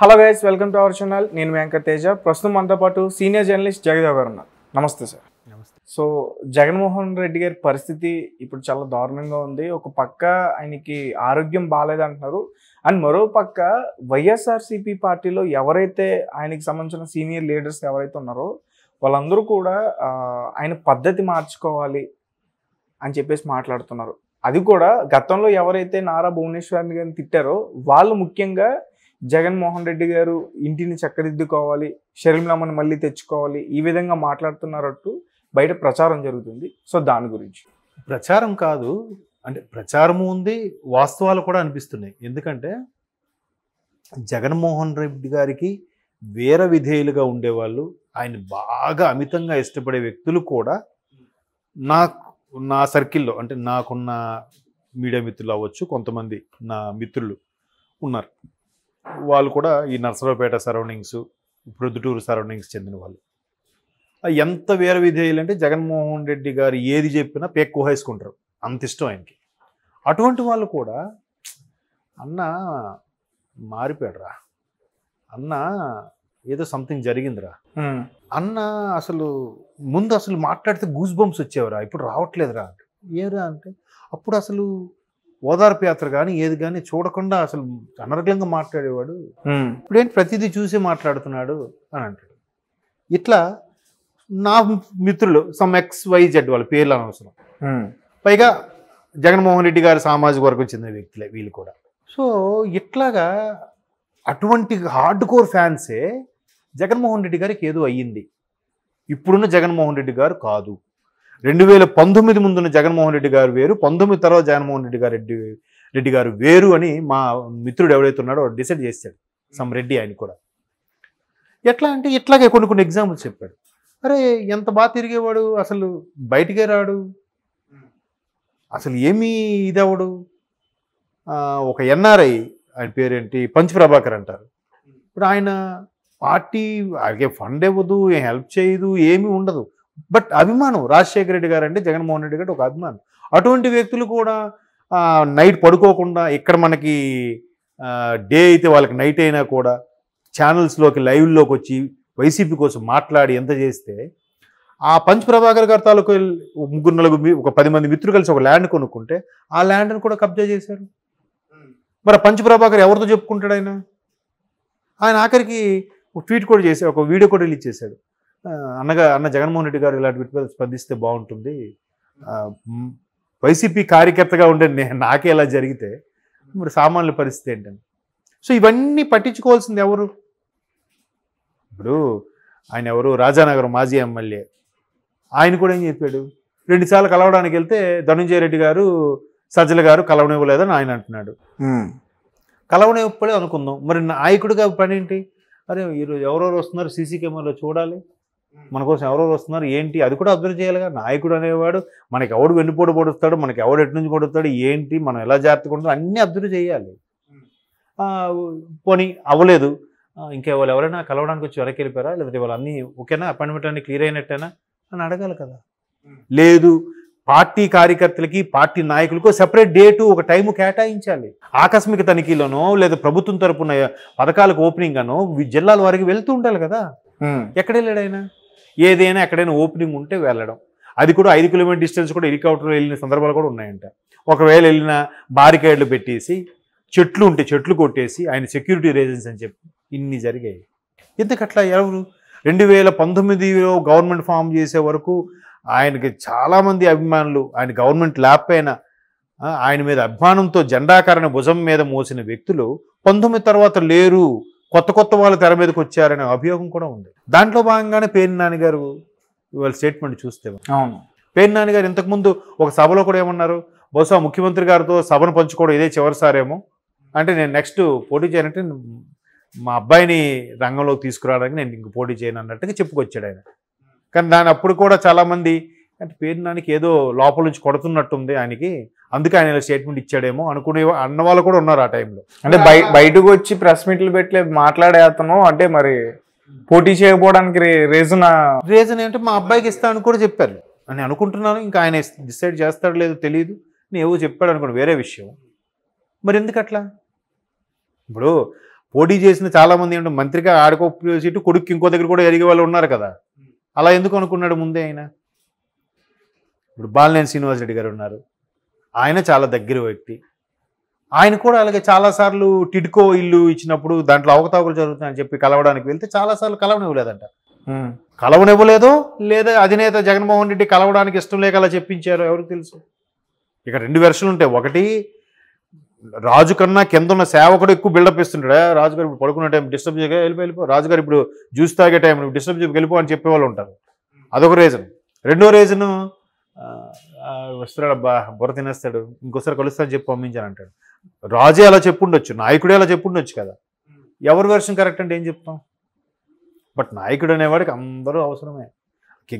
hello guys welcome to our channel నేను వెంకట తేజ ప్రస్తుతం మనతో పాటు సీనియర్ జర్నలిస్ట్ జగదేవ్ గారు ఉన్నారు నమస్తే సార్ నమస్తే సో జగన్మోహన్ రెడ్డి గారి పరిస్థితి ఇప్పుడు చాలా దారుణంగా ఉంది ఒక పక్క ఆయనకి ఆరోగ్యం బాగాలేదంటున్నారు అండ్ మరో పక్క వైఎస్ఆర్సీపీ పార్టీలో ఎవరైతే ఆయనకి సంబంధించిన సీనియర్ లీడర్స్ ఎవరైతే ఉన్నారో వాళ్ళందరూ కూడా ఆయన పద్ధతి మార్చుకోవాలి అని చెప్పేసి మాట్లాడుతున్నారు అది కూడా గతంలో ఎవరైతే నారా భువనేశ్వర్ గారిని తిట్టారో వాళ్ళు ముఖ్యంగా జగన్మోహన్ రెడ్డి గారు ఇంటిని చక్కదిద్దుకోవాలి షరీంలామని మళ్ళీ తెచ్చుకోవాలి ఈ విధంగా మాట్లాడుతున్నారట్టు బయట ప్రచారం జరుగుతుంది సో దాని గురించి ప్రచారం కాదు అంటే ప్రచారము ఉంది వాస్తవాలు కూడా అనిపిస్తున్నాయి ఎందుకంటే జగన్మోహన్ రెడ్డి గారికి వేర విధేయులుగా ఉండేవాళ్ళు ఆయన బాగా అమితంగా ఇష్టపడే వ్యక్తులు కూడా నాకు నా సర్కిల్లో అంటే నాకున్న మీడియా మిత్రులు అవ్వచ్చు కొంతమంది నా మిత్రులు ఉన్నారు వాళ్ళు కూడా ఈ నర్సరావుపేట సరౌండింగ్స్ ప్రొద్దుటూరు సరౌండింగ్స్ చెందిన వాళ్ళు ఎంత వేర విధేయులంటే జగన్మోహన్ రెడ్డి గారు ఏది చెప్పినా పెక్కు హైసుకుంటారు అంత ఇష్టం ఆయనకి అటువంటి వాళ్ళు కూడా అన్న మారిపోయాడురా అన్న ఏదో సంథింగ్ జరిగిందిరా అన్న అసలు ముందు అసలు మాట్లాడితే గూస్ బంప్స్ వచ్చేవరా ఇప్పుడు రావట్లేదురా ఏరా అంటే అప్పుడు అసలు ఓదార్పు యాత్ర కానీ ఏది కానీ చూడకుండా అసలు అనర్గంగా మాట్లాడేవాడు ఇప్పుడేంటి ప్రతిదీ చూసి మాట్లాడుతున్నాడు అని అంటాడు ఇట్లా నా మిత్రులు సమ్ ఎక్స్ వై జెడ్ వాళ్ళ పేర్లు అనవసరం పైగా జగన్మోహన్ రెడ్డి గారి సామాజిక వర్గం చెందిన వ్యక్తులే వీళ్ళు కూడా సో ఇట్లాగా అటువంటి హార్డ్ కోర్ ఫ్యాన్సే జగన్మోహన్ రెడ్డి గారికి ఏదో అయ్యింది ఇప్పుడున్న జగన్మోహన్ రెడ్డి గారు కాదు రెండు వేల పంతొమ్మిది ముందున్న జగన్మోహన్ రెడ్డి గారు వేరు పంతొమ్మిది తర్వాత జగన్మోహన్ రెడ్డి గారు రెడ్డి రెడ్డి గారు వేరు అని మా మిత్రుడు ఎవడైతే ఉన్నాడో డిసైడ్ చేశాడు సమ్ రెడ్డి ఆయన కూడా ఎట్లా అంటే ఇట్లాగే కొన్ని కొన్ని ఎగ్జాంపుల్స్ చెప్పాడు అరే ఎంత బాగా తిరిగేవాడు అసలు బయటికే రాడు అసలు ఏమీ అవడు ఒక ఎన్ఆర్ఐ ఆయన పేరేంటి ప్రభాకర్ అంటారు ఇప్పుడు ఆయన పార్టీ అలాగే ఫండ్ ఇవ్వదు హెల్ప్ చేయదు ఏమీ ఉండదు బట్ అభిమానం రాజశేఖర రెడ్డి గారు అంటే జగన్మోహన్ రెడ్డి గారు ఒక అభిమానం అటువంటి వ్యక్తులు కూడా నైట్ పడుకోకుండా ఇక్కడ మనకి డే అయితే వాళ్ళకి నైట్ అయినా కూడా ఛానల్స్లోకి లైవ్లోకి వచ్చి వైసీపీ కోసం మాట్లాడి ఎంత చేస్తే ఆ పంచ్ ప్రభాకర్ గారి తాలూకు ముగ్గురు నలుగురు ఒక పది మంది మిత్రులు కలిసి ఒక ల్యాండ్ కొనుక్కుంటే ఆ ల్యాండ్ని కూడా కబ్జా చేశారు మరి పంచ్ ప్రభాకర్ ఎవరితో చెప్పుకుంటాడు ఆయన ఆయన ఆఖరికి ట్వీట్ కూడా చేశాడు ఒక వీడియో కూడా రిలీజ్ చేశాడు అన్నగా అన్న జగన్మోహన్ రెడ్డి గారు ఇలాంటి వీటిపై స్పందిస్తే బాగుంటుంది వైసీపీ కార్యకర్తగా ఉండే నాకే ఇలా జరిగితే మరి సామాన్యుల పరిస్థితి ఏంటని సో ఇవన్నీ పట్టించుకోవాల్సింది ఎవరు ఇప్పుడు ఆయన ఎవరు రాజానగరం మాజీ ఎమ్మెల్యే ఆయన కూడా ఏం చెప్పాడు రెండుసార్లు కలవడానికి వెళ్తే ధనుంజయ రెడ్డి గారు సజ్జల గారు కలవనివ్వలేదని ఆయన అంటున్నాడు కలవనివ్వలేదు అనుకుందాం మరి నాయకుడిగా ఏంటి అరే ఈరోజు ఎవరెవరు వస్తున్నారు సీసీ కెమెరాలో చూడాలి మన కోసం ఎవరెవరు వస్తున్నారు ఏంటి అది కూడా అబ్జర్వ్ చేయాలిగా నాయకుడు అనేవాడు మనకి ఎవడు వెన్నుపోటు పొడుస్తాడు మనకి ఎవడు ఎటు నుంచి కొడుతాడు ఏంటి మనం ఎలా జాగ్రత్తగా ఉంటాం అన్నీ అబ్జర్వ్ చేయాలి పోనీ అవ్వలేదు ఇంకా వాళ్ళు ఎవరైనా కలవడానికి వచ్చి వెనక్కి వెళ్ళిపోయారా లేదంటే వాళ్ళు అన్నీ ఓకేనా అపాయింట్మెంట్ అన్ని క్లియర్ అయినట్టేనా అని అడగాలి కదా లేదు పార్టీ కార్యకర్తలకి పార్టీ నాయకులకు సెపరేట్ డేటు ఒక టైము కేటాయించాలి ఆకస్మిక తనిఖీలోనో లేదా ప్రభుత్వం తరపున పథకాలకు ఓపెనింగ్ గానో జిల్లాల వారికి వెళ్తూ ఉండాలి కదా ఎక్కడ వెళ్ళాడు ఆయన ఏదైనా ఎక్కడైనా ఓపెనింగ్ ఉంటే వెళ్ళడం అది కూడా ఐదు కిలోమీటర్ డిస్టెన్స్ కూడా హెలికాప్టర్లో వెళ్ళిన సందర్భాలు కూడా ఉన్నాయంట ఒకవేళ వెళ్ళిన బారికేడ్లు పెట్టేసి చెట్లు ఉంటే చెట్లు కొట్టేసి ఆయన సెక్యూరిటీ రీజన్స్ అని చెప్పి ఇన్ని జరిగాయి ఎందుకట్లా ఎవరు రెండు వేల పంతొమ్మిదిలో గవర్నమెంట్ ఫామ్ చేసే వరకు ఆయనకి చాలామంది అభిమానులు ఆయన గవర్నమెంట్ ల్యాప్ పైన ఆయన మీద అభిమానంతో జెండాకరణ భుజం మీద మోసిన వ్యక్తులు పంతొమ్మిది తర్వాత లేరు కొత్త కొత్త వాళ్ళు తెర మీదకి వచ్చారనే అభియోగం కూడా ఉంది దాంట్లో భాగంగానే పేరు నాన్నగారు వాళ్ళ స్టేట్మెంట్ చూస్తే అవును పేరు నాన్నగారు ఇంతకుముందు ఒక సభలో కూడా ఏమన్నారు బహుశా ముఖ్యమంత్రి గారితో సభను పంచుకోవడం ఇదే చివరిసారేమో అంటే నేను నెక్స్ట్ పోటీ చేయనంటే మా అబ్బాయిని రంగంలోకి తీసుకురావడానికి నేను ఇంక పోటీ చేయను అన్నట్టుగా చెప్పుకొచ్చాడు ఆయన కానీ దాని అప్పుడు కూడా చాలామంది అంటే పేరు నానికి ఏదో లోపల నుంచి కొడుతున్నట్టుంది ఆయనకి అందుకే ఆయన స్టేట్మెంట్ ఇచ్చాడేమో అనుకునే అన్న వాళ్ళు కూడా ఉన్నారు ఆ టైంలో అంటే బయటకు వచ్చి ప్రెస్ మీట్లు పెట్టి మాట్లాడే అతను అంటే మరి పోటీ చేయకపోవడానికి రీజన్ రీజన్ ఏంటంటే మా అబ్బాయికి ఇస్తాను కూడా చెప్పారు అని అనుకుంటున్నాను ఇంకా ఆయన డిసైడ్ చేస్తాడో లేదో తెలియదు నేను ఏవో చెప్పాడు అనుకోండి వేరే విషయం మరి ఎందుకట్లా ఇప్పుడు పోటీ చేసిన చాలామంది ఏంటంటే మంత్రిగా ఆడుకో సీటు కొడుకు ఇంకో దగ్గర కూడా ఎరిగే వాళ్ళు ఉన్నారు కదా అలా ఎందుకు అనుకున్నాడు ముందే ఆయన ఇప్పుడు బాలినేని శ్రీనివాసరెడ్డి గారు ఉన్నారు ఆయన చాలా దగ్గర వ్యక్తి ఆయన కూడా అలాగే చాలాసార్లు టిడ్కో ఇల్లు ఇచ్చినప్పుడు దాంట్లో అవకతవకలు జరుగుతున్నాయని చెప్పి కలవడానికి వెళ్తే చాలాసార్లు కలవనివ్వలేదంట కలవనివ్వలేదు లేదా అధినేత జగన్మోహన్ రెడ్డి కలవడానికి ఇష్టం లేక అలా చెప్పించారు ఎవరికి తెలుసు ఇక రెండు వెర్షన్లు ఉంటాయి ఒకటి రాజు కన్నా కింద ఉన్న సేవకుడు ఎక్కువ బిల్డప్ ఇస్తుంటాడు రాజుగారు ఇప్పుడు పడుకునే టైం డిస్టర్బ్ చేయగా వెళ్ళిపో వెళ్ళిపో రాజుగారు ఇప్పుడు జ్యూస్ తాగే టైం డిస్టర్బ్ చేయకు వెళ్ళిపో అని చెప్పేవాళ్ళు ఉంటారు అదొక రీజన్ రెండో రీజను బా బుర్ర తినేస్తాడు ఇంకోసారి కలుస్తాను చెప్పి పంపించాను అంటాడు రాజే అలా చెప్పుండొచ్చు నాయకుడే అలా చెప్పుండొచ్చు కదా ఎవరి వెర్షన్ కరెక్ట్ అంటే ఏం చెప్తాం బట్ నాయకుడు అనేవాడికి అందరూ అవసరమే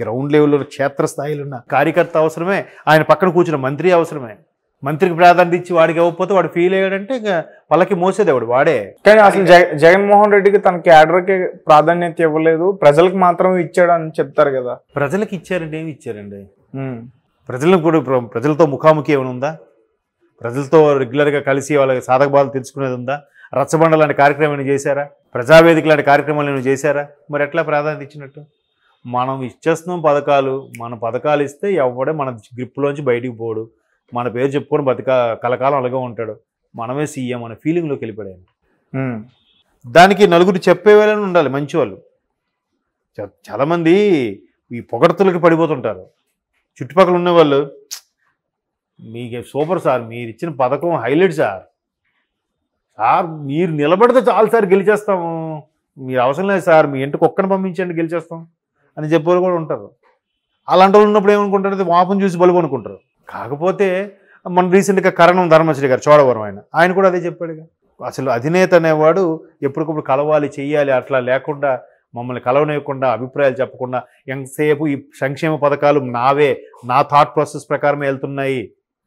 గ్రౌండ్ లెవెల్లో క్షేత్రస్థాయిలో ఉన్న కార్యకర్త అవసరమే ఆయన పక్కన కూర్చున్న మంత్రి అవసరమే మంత్రికి ప్రాధాన్యత ఇచ్చి వాడికి ఇవ్వకపోతే వాడు ఫీల్ అయ్యాడంటే ఇంకా వాళ్ళకి మోసేది వాడు వాడే కానీ అసలు జగన్మోహన్ రెడ్డికి తన క్యాడర్కి ప్రాధాన్యత ఇవ్వలేదు ప్రజలకు మాత్రం ఇచ్చాడు అని చెప్తారు కదా ప్రజలకు ఇచ్చారండి ఏమి ఇచ్చారండి ప్రజలను కూడా ప్రజలతో ముఖాముఖి ఏమైనా ఉందా ప్రజలతో రెగ్యులర్గా కలిసి వాళ్ళకి బాధలు తెలుసుకునేది ఉందా రచ్చబండ లాంటి కార్యక్రమం ఏమైనా చేశారా ప్రజావేదిక లాంటి కార్యక్రమాలు ఏమైనా చేశారా మరి ఎట్లా ప్రాధాన్యత ఇచ్చినట్టు మనం ఇచ్చేస్తున్నాం పథకాలు మన పథకాలు ఇస్తే ఎవడే మన గ్రిప్లోంచి బయటికి పోడు మన పేరు చెప్పుకొని బతిక కలకాలం అలాగే ఉంటాడు మనమే సీఎం అనే ఫీలింగ్లోకి వెళ్ళిపోయాను దానికి నలుగురు వేళనే ఉండాలి మంచివాళ్ళు చాలామంది ఈ పొగడతలకి పడిపోతుంటారు చుట్టుపక్కల ఉన్నవాళ్ళు మీకు సూపర్ సార్ మీరు ఇచ్చిన పథకం హైలైట్ సార్ సార్ మీరు నిలబడితే చాలు సార్ గెలిచేస్తాము మీరు అవసరం లేదు సార్ మీ ఇంటి కుక్కను పంపించండి గెలిచేస్తాం అని చెప్పేవారు కూడా ఉంటారు అలాంటి వాళ్ళు ఉన్నప్పుడు ఏమనుకుంటారు వాపం చూసి బలుపు అనుకుంటారు కాకపోతే మన రీసెంట్గా కరణం ధర్మశ్రీ గారు చోడవరం ఆయన ఆయన కూడా అదే చెప్పాడుగా అసలు అధినేత అనేవాడు ఎప్పటికప్పుడు కలవాలి చెయ్యాలి అట్లా లేకుండా మమ్మల్ని కలవనివ్వకుండా అభిప్రాయాలు చెప్పకుండా ఎంతసేపు ఈ సంక్షేమ పథకాలు నావే నా థాట్ ప్రాసెస్ ప్రకారమే వెళ్తున్నాయి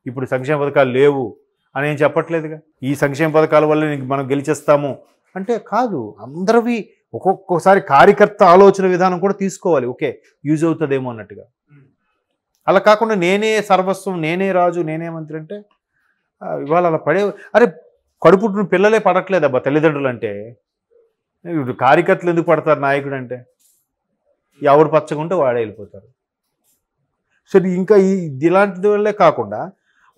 ఇప్పుడు సంక్షేమ పథకాలు లేవు అని ఏం చెప్పట్లేదుగా ఈ సంక్షేమ పథకాల వల్ల మనం గెలిచేస్తాము అంటే కాదు అందరివి ఒక్కొక్కసారి కార్యకర్త ఆలోచన విధానం కూడా తీసుకోవాలి ఓకే యూజ్ అవుతుందేమో అన్నట్టుగా అలా కాకుండా నేనే సర్వస్వం నేనే రాజు నేనే మంత్రి అంటే ఇవాళ అలా పడే అరే కడుపుట్టిన పిల్లలే పడట్లేదబ్బా తల్లిదండ్రులు అంటే ఇప్పుడు కార్యకర్తలు ఎందుకు పడతారు నాయకుడు అంటే ఎవరు పచ్చకుంటే వాడే వెళ్ళిపోతారు సరే ఇంకా ఈ ఇలాంటి వల్లే కాకుండా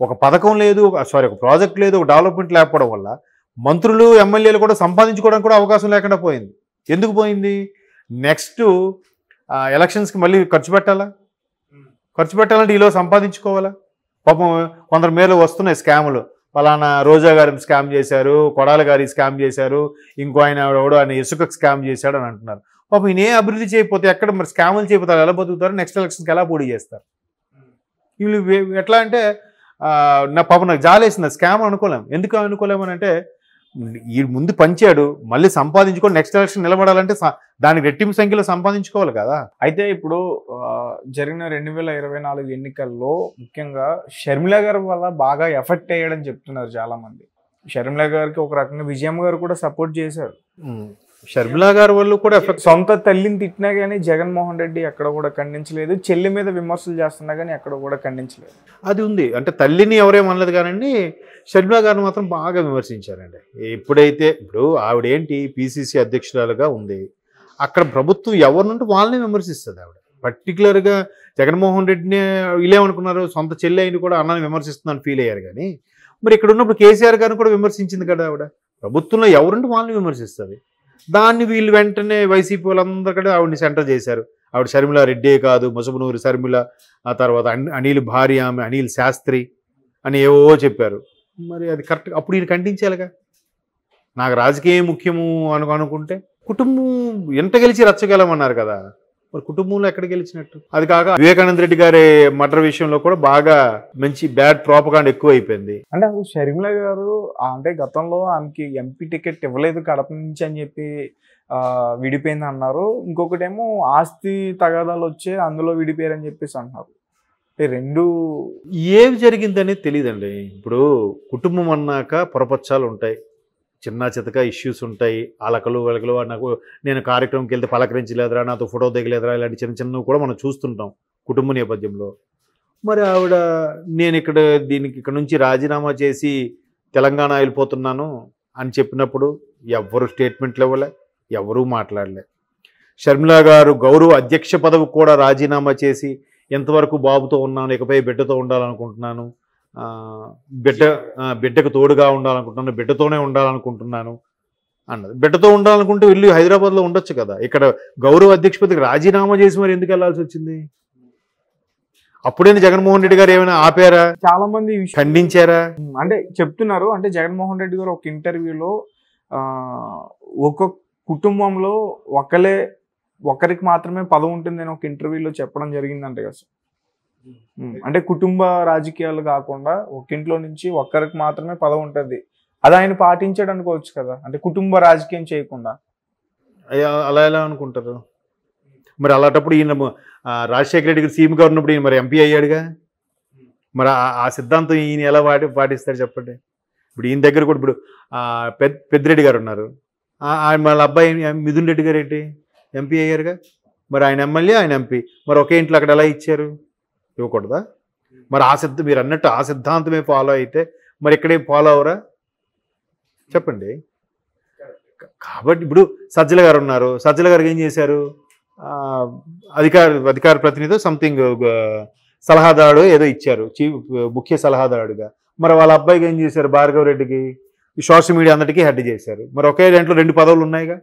ఒక పథకం లేదు సారీ ఒక ప్రాజెక్ట్ లేదు ఒక డెవలప్మెంట్ లేకపోవడం వల్ల మంత్రులు ఎమ్మెల్యేలు కూడా సంపాదించుకోవడానికి కూడా అవకాశం లేకుండా పోయింది ఎందుకు పోయింది నెక్స్ట్ ఎలక్షన్స్కి మళ్ళీ ఖర్చు పెట్టాలా ఖర్చు పెట్టాలంటే ఈలో సంపాదించుకోవాలా పాపం కొందరు మేలు వస్తున్నాయి స్కాములు ఫలానా రోజా గారిని స్కామ్ చేశారు కొడాల గారి స్కామ్ చేశారు ఇంకో ఆయన ఎవడో ఆయన ఇసుక స్కామ్ చేశాడు అని అంటున్నారు పాపం ఈయన అభివృద్ధి చేయకపోతే ఎక్కడ మరి స్కాములు చేయకపోతారు ఎలా బతుకుతారు నెక్స్ట్ ఎలక్షన్కి ఎలా పోటీ చేస్తారు వీళ్ళు ఎట్లా అంటే నా పాపం నాకు జాలేసింది స్కామ్ అనుకోలేము ఎందుకు అనుకోలేము అని అంటే ఈ ముందు పంచాడు మళ్ళీ సంపాదించుకొని నెక్స్ట్ ఎలక్షన్ నిలబడాలంటే దానికి రెట్టింపు సంఖ్యలో సంపాదించుకోవాలి కదా అయితే ఇప్పుడు జరిగిన రెండు వేల ఇరవై నాలుగు ఎన్నికల్లో ముఖ్యంగా షర్మిల గారి వల్ల బాగా ఎఫెక్ట్ అయ్యాడని చెప్తున్నారు చాలా మంది షర్మిల గారికి ఒక రకంగా విజయం గారు కూడా సపోర్ట్ చేశారు షర్మిలా గారు వాళ్ళు కూడా సొంత తల్లిని తిట్టినా కానీ జగన్మోహన్ రెడ్డి ఎక్కడ కూడా ఖండించలేదు చెల్లి మీద విమర్శలు చేస్తున్నా కానీ ఎక్కడ కూడా ఖండించలేదు అది ఉంది అంటే తల్లిని ఎవరేమనలేదు కానీ షర్మిలా గారిని మాత్రం బాగా విమర్శించారండి ఎప్పుడైతే ఇప్పుడు ఆవిడేంటి పిసిసి అధ్యక్షురాలుగా ఉంది అక్కడ ప్రభుత్వం ఎవరినంటే వాళ్ళని విమర్శిస్తుంది ఆవిడ పర్టికులర్గా జగన్మోహన్ రెడ్డిని వీళ్ళేమనుకున్నారు సొంత చెల్లి అయిన కూడా అన్నని విమర్శిస్తుందని ఫీల్ అయ్యారు కానీ మరి ఇక్కడ ఉన్నప్పుడు కేసీఆర్ గారిని కూడా విమర్శించింది కదా ఆవిడ ప్రభుత్వంలో ఎవరుంటే వాళ్ళని విమర్శిస్తుంది దాన్ని వీళ్ళు వెంటనే వైసీపీ వాళ్ళందరికీ ఆవిడని సెంటర్ చేశారు ఆవిడ షర్మిల రెడ్డే కాదు ముసబనూరు షర్మిల ఆ తర్వాత అనిల్ భార్య ఆమె అనిల్ శాస్త్రి అని ఏవో చెప్పారు మరి అది కరెక్ట్ అప్పుడు ఈయన ఖండించాలిగా నాకు రాజకీయం ముఖ్యము అను అనుకుంటే కుటుంబం ఎంత గెలిచి రచ్చగలమన్నారు కదా మరి కుటుంబంలో ఎక్కడ గెలిచినట్టు అది కాక వివేకానంద రెడ్డి గారి మర్డర్ విషయంలో కూడా బాగా మంచి బ్యాడ్ ప్రాపకాండ్ ఎక్కువ అయిపోయింది అంటే అసలు షర్మిల గారు అంటే గతంలో ఆమెకి ఎంపీ టికెట్ ఇవ్వలేదు కడప నుంచి అని చెప్పి విడిపోయింది అన్నారు ఇంకొకటేమో ఆస్తి తగాదాలు వచ్చే అందులో విడిపోయారని చెప్పేసి అన్నారు రెండు ఏమి జరిగిందనేది తెలియదండి ఇప్పుడు కుటుంబం అన్నాక పొరపచ్చాలు ఉంటాయి చిన్న చితక ఇష్యూస్ ఉంటాయి అలకలు వెలకలు నాకు నేను కార్యక్రమంకి వెళ్తే పలకరించలేదురా నాతో ఫోటో దిగలేదురా ఇలాంటి చిన్న చిన్నవి కూడా మనం చూస్తుంటాం కుటుంబ నేపథ్యంలో మరి ఆవిడ నేను ఇక్కడ దీనికి ఇక్కడ నుంచి రాజీనామా చేసి తెలంగాణ వెళ్ళిపోతున్నాను అని చెప్పినప్పుడు ఎవ్వరు స్టేట్మెంట్లు ఇవ్వలే ఎవరూ మాట్లాడలే షర్మిల గారు గౌరవ అధ్యక్ష పదవి కూడా రాజీనామా చేసి ఎంతవరకు బాబుతో ఉన్నాను ఇకపై బిడ్డతో ఉండాలనుకుంటున్నాను బిడ్డ బిడ్డకు తోడుగా ఉండాలనుకుంటున్నాను బిడ్డతోనే ఉండాలనుకుంటున్నాను అన్నది బిడ్డతో ఉండాలనుకుంటే వెళ్ళి హైదరాబాద్లో ఉండొచ్చు కదా ఇక్కడ గౌరవ అధ్యక్షపతికి రాజీనామా చేసి మరి ఎందుకు వెళ్లాల్సి వచ్చింది అప్పుడే జగన్మోహన్ రెడ్డి గారు ఏమైనా ఆపారా చాలా మంది ఖండించారా అంటే చెప్తున్నారు అంటే జగన్మోహన్ రెడ్డి గారు ఒక ఇంటర్వ్యూలో ఒక్కొక్క కుటుంబంలో ఒకలే ఒకరికి మాత్రమే పదవి ఉంటుందని ఒక ఇంటర్వ్యూలో చెప్పడం జరిగిందంటే కదా అంటే కుటుంబ రాజకీయాలు కాకుండా ఇంట్లో నుంచి ఒక్కరికి మాత్రమే పదవి ఉంటుంది అది ఆయన పాటించాడు అనుకోవచ్చు కదా అంటే కుటుంబ రాజకీయం చేయకుండా అలా ఎలా అనుకుంటారు మరి అలాంటప్పుడు ఈయన రాజశేఖర రెడ్డి గారు సీఎం గారు ఉన్నప్పుడు ఈయన మరి ఎంపీ అయ్యాడుగా మరి ఆ సిద్ధాంతం ఈయన ఎలా పాటి పాటిస్తారు చెప్పండి ఇప్పుడు ఈయన దగ్గర కూడా ఇప్పుడు పెద్దిరెడ్డి గారు ఉన్నారు వాళ్ళ అబ్బాయి మిథున్ రెడ్డి గారు ఏంటి ఎంపీ అయ్యారుగా మరి ఆయన ఎమ్మెల్యే ఆయన ఎంపీ మరి ఒకే ఇంట్లో అక్కడ ఎలా ఇచ్చారు ఇవ్వకూడదా మరి ఆ సిద్ధ మీరు అన్నట్టు ఆ సిద్ధాంతమే ఫాలో అయితే మరి ఇక్కడే ఫాలో అవరా చెప్పండి కాబట్టి ఇప్పుడు సజ్జల గారు ఉన్నారు సజ్జల గారికి ఏం చేశారు అధికార అధికార ప్రతినిధి సంథింగ్ సలహాదారుడు ఏదో ఇచ్చారు చీఫ్ ముఖ్య సలహాదారుడుగా మరి వాళ్ళ అబ్బాయికి ఏం చేశారు భార్గవ రెడ్డికి సోషల్ మీడియా అందరికీ హెడ్ చేశారు మరి ఒకే దాంట్లో రెండు పదవులు ఉన్నాయిగా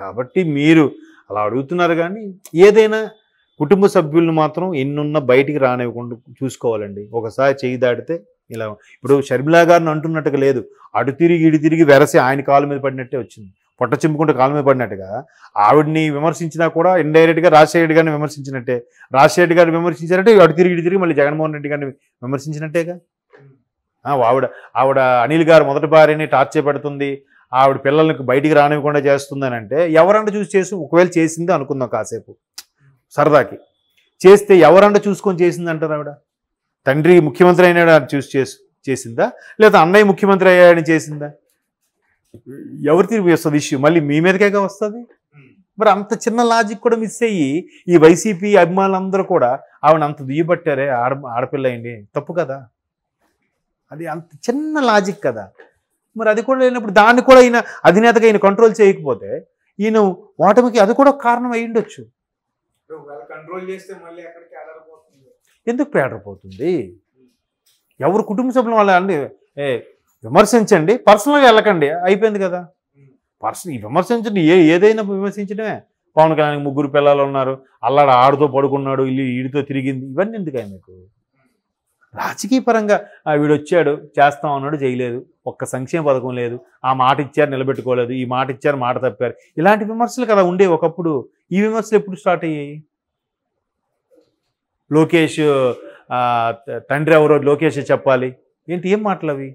కాబట్టి మీరు అలా అడుగుతున్నారు కానీ ఏదైనా కుటుంబ సభ్యులను మాత్రం ఎన్నున్న బయటికి రానివ్వకుండా చూసుకోవాలండి ఒకసారి చేయి దాటితే ఇలా ఇప్పుడు షర్మిలా గారిని అంటున్నట్టుగా లేదు అటు తిరిగి ఇటు తిరిగి వెరసి ఆయన కాలు మీద పడినట్టే వచ్చింది పొట్ట చింపుకుంటే కాలు మీద పడినట్టుగా ఆవిడ్ని విమర్శించినా కూడా ఇండైరెక్ట్గా రాజశేఖర్ గారిని విమర్శించినట్టే రాజశేఖర్ గారిని విమర్శించారంటే అటు తిరిగి ఇటు తిరిగి మళ్ళీ జగన్మోహన్ రెడ్డి గారిని విమర్శించినట్టేగా ఆవిడ ఆవిడ అనిల్ గారు మొదటి భార్యని టార్చర్ పెడుతుంది ఆవిడ పిల్లలకు బయటికి రానివ్వకుండా చేస్తుందని అంటే ఎవరంటే చూసి చేసి ఒకవేళ చేసింది అనుకుందాం కాసేపు సరదాకి చేస్తే ఎవరన్నా చూసుకొని చేసిందంటారు ఆవిడ తండ్రి ముఖ్యమంత్రి అయినాడు చూసి చేసి చేసిందా లేదా అన్నయ్య ముఖ్యమంత్రి అయ్యాడని చేసిందా ఎవరి తిరిగి వస్తుంది ఇష్యూ మళ్ళీ మీ మీదకే వస్తుంది మరి అంత చిన్న లాజిక్ కూడా మిస్ అయ్యి ఈ వైసీపీ అభిమానులందరూ కూడా ఆవిడ అంత దుయ్యబట్టారే ఆడ ఆడపిల్ల అయింది తప్పు కదా అది అంత చిన్న లాజిక్ కదా మరి అది కూడా లేనప్పుడు దాన్ని కూడా ఈయన అధినేతగా ఈయన కంట్రోల్ చేయకపోతే ఈయన ఓటమికి అది కూడా కారణం అయి ఉండొచ్చు కంట్రోల్ చేస్తే మళ్ళీ ఎక్కడికి ఆడరిపోతుంది ఎందుకు పేడరిపోతుంది ఎవరు కుటుంబ సభ్యులు ఏ విమర్శించండి పర్సనల్గా వెళ్ళకండి అయిపోయింది కదా పర్సన్ విమర్శించండి ఏ ఏదైనా విమర్శించడమే పవన్ కళ్యాణ్ ముగ్గురు పిల్లలు ఉన్నారు అల్లాడు ఆడుతో పడుకున్నాడు ఇల్లు ఈడితో తిరిగింది ఇవన్నీ ఎందుకు మీకు రాజకీయ పరంగా వీడు వచ్చాడు చేస్తాం అన్నాడు చేయలేదు ఒక్క సంక్షేమ పథకం లేదు ఆ మాట ఇచ్చారు నిలబెట్టుకోలేదు ఈ మాట ఇచ్చారు మాట తప్పారు ఇలాంటి విమర్శలు కదా ఉండే ఒకప్పుడు ఈ విమర్శలు ఎప్పుడు స్టార్ట్ అయ్యాయి లోకేష్ తండ్రి ఎవరో లోకేష్ చెప్పాలి ఏంటి ఏం మాటలు అవి